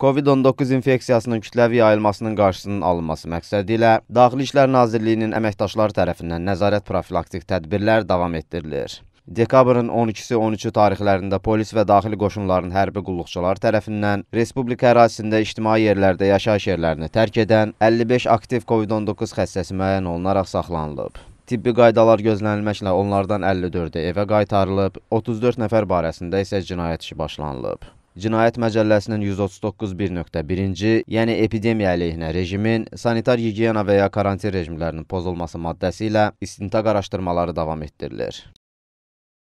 COVID-19 infeksiyasının kütləvi yayılmasının qarşısının alınması məqsədi ilə Daxili İşlər Nazirliyinin əməkdaşları tərəfindən nəzarət profilaktik tədbirlər davam etdirilir. Dekabrın 12-si 13-ü tarixlərində polis və daxili qoşunların hərbi qulluqçuları tərəfindən respublika ərazisində ictimai yerlərdə yaşayış yerlərini tərk edən 55 aktiv COVID-19 xəstəsi müəyyən olunaraq saxlanılıb. Tibbi qaydalar gözlənilməklə onlardan 54-ü evə qaytarılıb, 34 nəfər barəsində isə cinayət işi başlanılıb. Cinayət Məcəlləsinin 139.1-ci, yəni epidemiya əleyhinə rejimin, sanitar gigiyena və ya karantin rejimlərinin pozulması maddəsi ilə istintaq araşdırmaları davam etdirilir.